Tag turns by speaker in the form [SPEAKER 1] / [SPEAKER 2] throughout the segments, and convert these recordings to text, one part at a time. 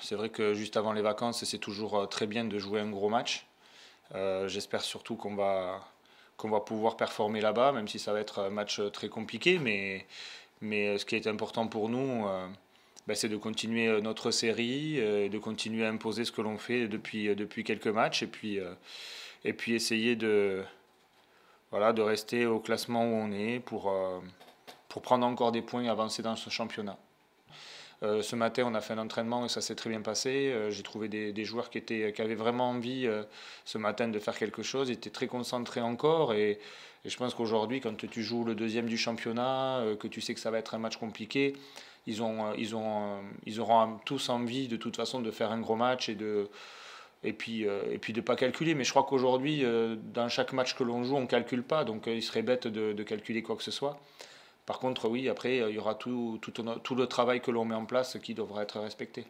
[SPEAKER 1] C'est vrai que juste avant les vacances, c'est toujours euh, très bien de jouer un gros match. Euh, j'espère surtout qu'on va, qu'on va pouvoir performer là-bas, même si ça va être un match euh, très compliqué. Mais, mais ce qui est important pour nous, ben, c'est de continuer notre série, de continuer à imposer ce que l'on fait depuis, depuis quelques matchs, et puis, et puis essayer de, voilà, de rester au classement où on est pour, pour prendre encore des points et avancer dans ce championnat. Euh, ce matin, on a fait un entraînement et ça s'est très bien passé. Euh, j'ai trouvé des, joueurs qui, étaient, qui avaient vraiment envie euh, ce matin de faire quelque chose, ils étaient très concentrés encore. Et, je pense qu'aujourd'hui, quand tu joues le deuxième du championnat, que tu sais que ça va être un match compliqué, ils, ont, auront tous envie de toute façon de faire un gros match et de et puis, de ne pas calculer. Mais je crois qu'aujourd'hui, dans chaque match que l'on joue, on ne calcule pas, donc il serait bête de, calculer quoi que ce soit. Par contre, oui, après, euh, il y aura tout, le travail que l'on met en place qui devra être respecté.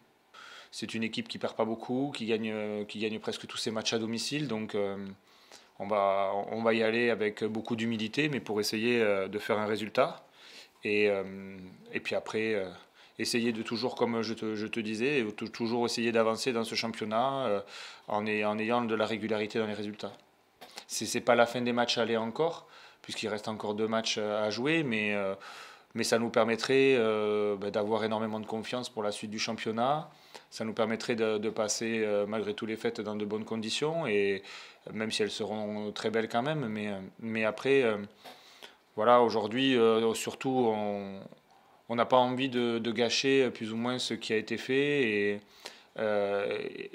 [SPEAKER 1] C'est une équipe qui perd pas beaucoup, qui gagne, qui gagne presque tous ses matchs à domicile, donc euh, on, va, on va y aller avec beaucoup d'humilité, mais pour essayer euh, de faire un résultat. Et, et puis après, essayer de toujours, comme je te, disais, toujours essayer d'avancer dans ce championnat en, en ayant de la régularité dans les résultats. Ce n'est pas la fin des matchs à aller encore, puisqu'il reste encore deux matchs euh, à jouer, mais, euh, mais ça nous permettrait euh, bah, d'avoir énormément de confiance pour la suite du championnat. Ça nous permettrait de, passer, malgré tous les fêtes, dans de bonnes conditions, et même si elles seront très belles quand même. Mais, après, voilà, aujourd'hui, surtout, on n'a pas envie de, gâcher plus ou moins ce qui a été fait, et,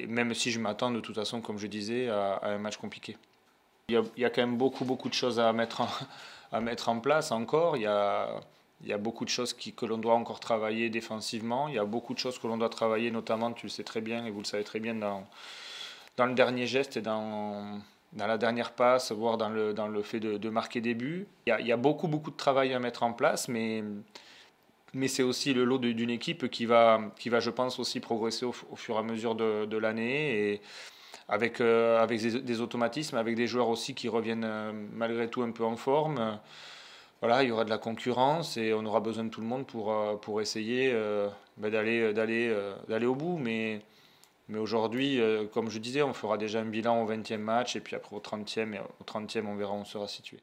[SPEAKER 1] même si je m'attends de toute façon, comme je disais, à un match compliqué. Il y, a, quand même beaucoup, beaucoup de choses à mettre en, à mettre en place encore. Il y a, il y a beaucoup de choses qui, que l'on doit encore travailler défensivement. Il y a beaucoup de choses que l'on doit travailler, notamment, tu le sais très bien et vous le savez très bien, dans, dans le dernier geste et dans, dans la dernière passe, voire dans le, dans le fait de, marquer des buts. Il y, a, beaucoup, beaucoup de travail à mettre en place, mais, mais c'est aussi le lot d'une équipe qui va, qui va, je pense, aussi progresser au, fur et à mesure de, l'année. Et avec, euh, avec des, automatismes, avec des joueurs aussi qui reviennent euh, malgré tout un peu en forme. voilà, il y aura de la concurrence et on aura besoin de tout le monde pour, euh, pour essayer bah, d'aller, d'aller, d'aller au bout. Mais, mais aujourd'hui, comme je disais, on fera déjà un bilan au 20e match et puis après au 30e, et au 30e on verra où on sera situé.